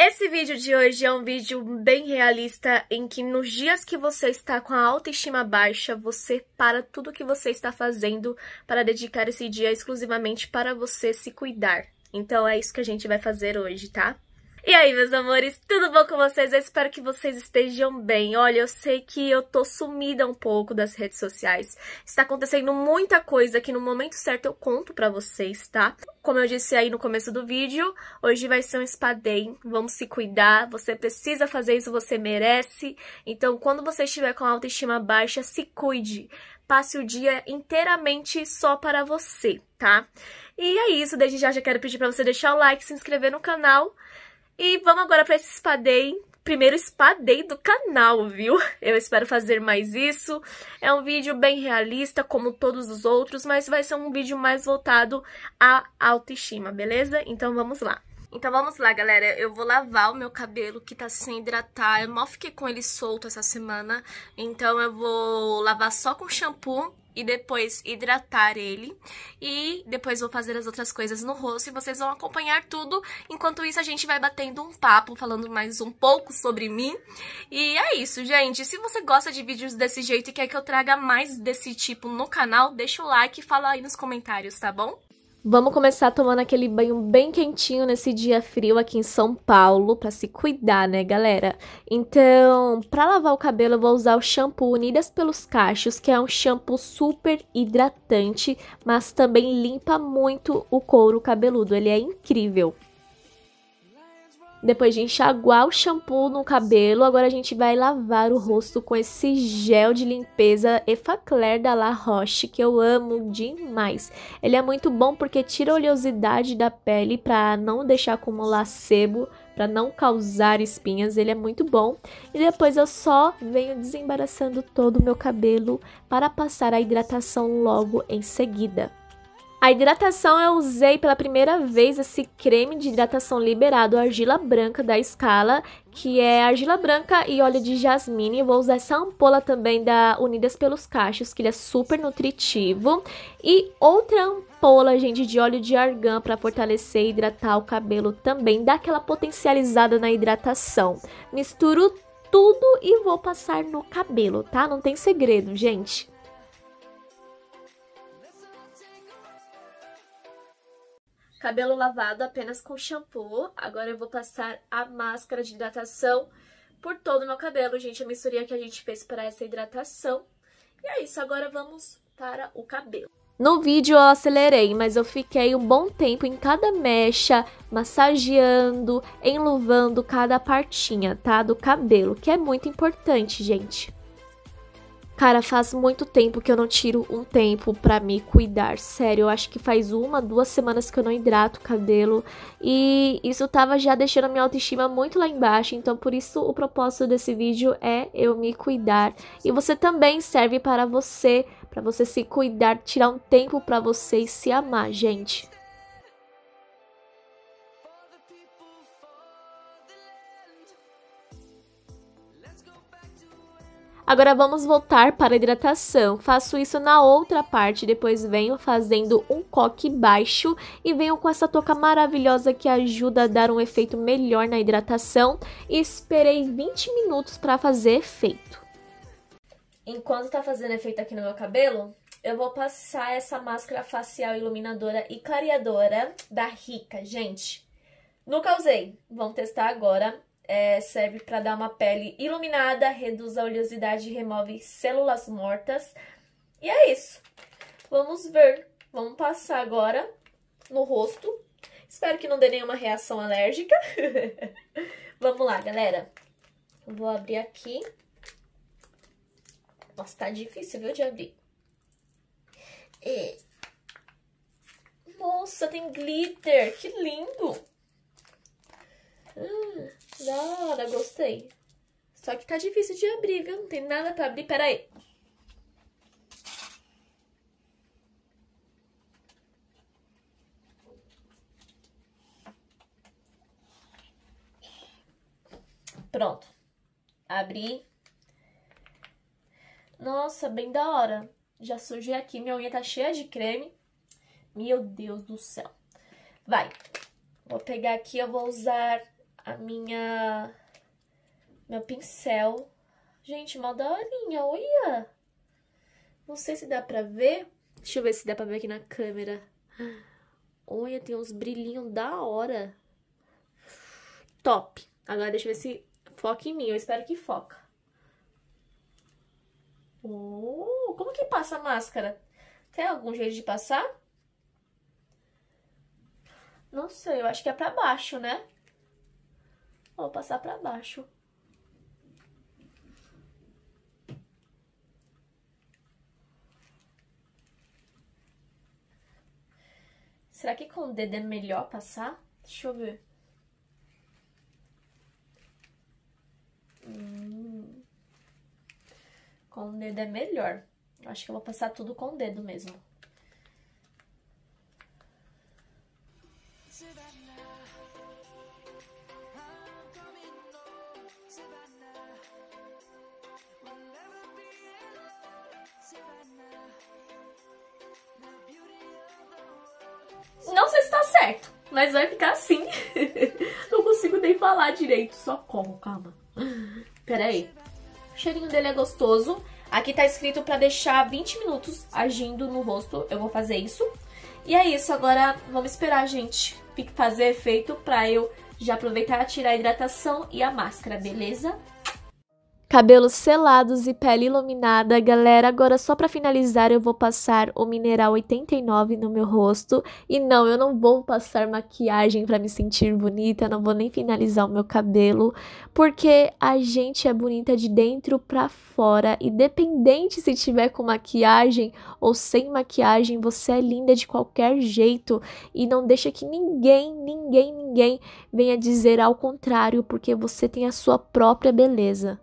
Esse vídeo de hoje é um vídeo bem realista em que nos dias que você está com a autoestima baixa, você para tudo que você está fazendo para dedicar esse dia exclusivamente para você se cuidar. Então é isso que a gente vai fazer hoje, tá? E aí, meus amores, tudo bom com vocês? Eu espero que vocês estejam bem. Olha, eu sei que eu tô sumida um pouco das redes sociais. Está acontecendo muita coisa que no momento certo eu conto pra vocês, tá? Como eu disse aí no começo do vídeo, hoje vai ser um spa day. Vamos se cuidar, você precisa fazer isso, você merece. Então, quando você estiver com a autoestima baixa, se cuide passe o dia inteiramente só para você, tá? E é isso, desde já já quero pedir para você deixar o like, se inscrever no canal e vamos agora para esse spa day, primeiro spa day do canal, viu? Eu espero fazer mais isso. É um vídeo bem realista, como todos os outros, mas vai ser um vídeo mais voltado à autoestima, beleza? Então vamos lá. Então vamos lá, galera. Eu vou lavar o meu cabelo que tá sem hidratar. Eu mal fiquei com ele solto essa semana. Então eu vou lavar só com shampoo e depois hidratar ele. E depois vou fazer as outras coisas no rosto e vocês vão acompanhar tudo. Enquanto isso, a gente vai batendo um papo, falando mais um pouco sobre mim. E é isso, gente. Se você gosta de vídeos desse jeito e quer que eu traga mais desse tipo no canal, deixa o like e fala aí nos comentários, tá bom? Vamos começar tomando aquele banho bem quentinho nesse dia frio aqui em São Paulo para se cuidar, né, galera? Então, para lavar o cabelo, eu vou usar o shampoo Unidas pelos Cachos, que é um shampoo super hidratante, mas também limpa muito o couro cabeludo. Ele é incrível. Depois de enxaguar o shampoo no cabelo, agora a gente vai lavar o rosto com esse gel de limpeza Effaclair da La Roche, que eu amo demais. Ele é muito bom porque tira a oleosidade da pele para não deixar acumular sebo, para não causar espinhas, ele é muito bom. E depois eu só venho desembaraçando todo o meu cabelo para passar a hidratação logo em seguida. A hidratação eu usei pela primeira vez esse creme de hidratação liberado argila branca da Scala, que é argila branca e óleo de jasmine. Eu vou usar essa ampola também da Unidas pelos Cachos, que ele é super nutritivo. E outra ampola, gente, de óleo de argan para fortalecer e hidratar o cabelo também, dá aquela potencializada na hidratação. Misturo tudo e vou passar no cabelo, tá? Não tem segredo, gente. Cabelo lavado apenas com shampoo. Agora eu vou passar a máscara de hidratação por todo o meu cabelo, gente. A misturinha que a gente fez para essa hidratação. E é isso, agora vamos para o cabelo. No vídeo eu acelerei, mas eu fiquei um bom tempo em cada mecha, massageando, enluvando cada partinha, tá? Do cabelo, que é muito importante, gente. Cara, faz muito tempo que eu não tiro um tempo para me cuidar. Sério, eu acho que faz uma, duas semanas que eu não hidrato o cabelo. E isso tava já deixando a minha autoestima muito lá embaixo. Então, por isso, o propósito desse vídeo é eu me cuidar. E você também serve para você, para você se cuidar, tirar um tempo para você e se amar, gente. Agora vamos voltar para a hidratação. Faço isso na outra parte, depois venho fazendo um coque baixo e venho com essa touca maravilhosa que ajuda a dar um efeito melhor na hidratação. E esperei 20 minutos para fazer efeito. Enquanto está fazendo efeito aqui no meu cabelo, eu vou passar essa máscara facial iluminadora e clareadora da Rica, gente. Nunca usei, Vamos testar agora é, serve para dar uma pele iluminada, reduz a oleosidade e remove células mortas. E é isso. Vamos ver. Vamos passar agora no rosto. Espero que não dê nenhuma reação alérgica. Vamos lá, galera. Vou abrir aqui. Nossa, tá difícil, viu, de abrir. E... É. Nossa, tem glitter. Que lindo. Hum. Da hora, gostei. Só que tá difícil de abrir, viu? Não tem nada pra abrir. Pera aí. Pronto. Abri. Nossa, bem da hora. Já sujei aqui. Minha unha tá cheia de creme. Meu Deus do céu. Vai. Vou pegar aqui, eu vou usar a minha... Meu pincel. Gente, mó daorinha, olha! Não sei se dá pra ver. Deixa eu ver se dá pra ver aqui na câmera. Olha, tem uns brilhinhos da hora. Top! Agora deixa eu ver se foca em mim. Eu espero que foca. Oh, como que passa a máscara? Tem algum jeito de passar? Não sei, eu acho que é pra baixo, né? Vou passar pra baixo. Será que com o dedo é melhor passar? Deixa eu ver. Hum. Com o dedo é melhor. Acho que eu vou passar tudo com o dedo mesmo. Não sei se tá certo, mas vai ficar assim. Não consigo nem falar direito, só como, calma. Pera aí. O cheirinho dele é gostoso. Aqui tá escrito pra deixar 20 minutos agindo no rosto. Eu vou fazer isso. E é isso, agora vamos esperar, gente, fazer efeito pra eu já aproveitar, tirar a hidratação e a máscara, beleza? Cabelos selados e pele iluminada, galera. Agora, só para finalizar, eu vou passar o mineral 89 no meu rosto. E não, eu não vou passar maquiagem para me sentir bonita, não vou nem finalizar o meu cabelo, porque a gente é bonita de dentro para fora, e dependente se tiver com maquiagem ou sem maquiagem, você é linda de qualquer jeito e não deixa que ninguém, ninguém, ninguém venha dizer ao contrário, porque você tem a sua própria beleza.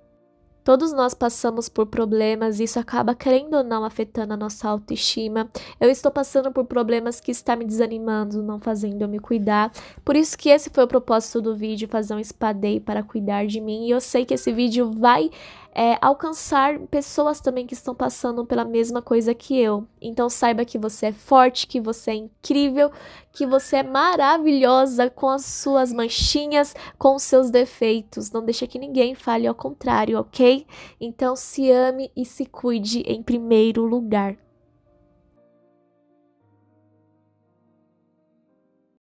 Todos nós passamos por problemas, e isso acaba querendo ou não afetando a nossa autoestima. Eu estou passando por problemas que está me desanimando, não fazendo eu me cuidar. Por isso que esse foi o propósito do vídeo, fazer um spa day para cuidar de mim. E eu sei que esse vídeo vai é, alcançar pessoas também que estão passando pela mesma coisa que eu. Então saiba que você é forte, que você é incrível, que você é maravilhosa com as suas manchinhas, com os seus defeitos. Não deixa que ninguém fale ao contrário, ok? Então se ame e se cuide em primeiro lugar.